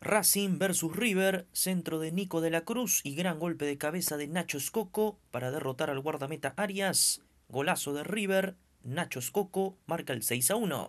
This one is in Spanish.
Racing versus River, centro de Nico de la Cruz y gran golpe de cabeza de Nacho Coco para derrotar al guardameta Arias. Golazo de River, Nacho Coco marca el 6 a 1.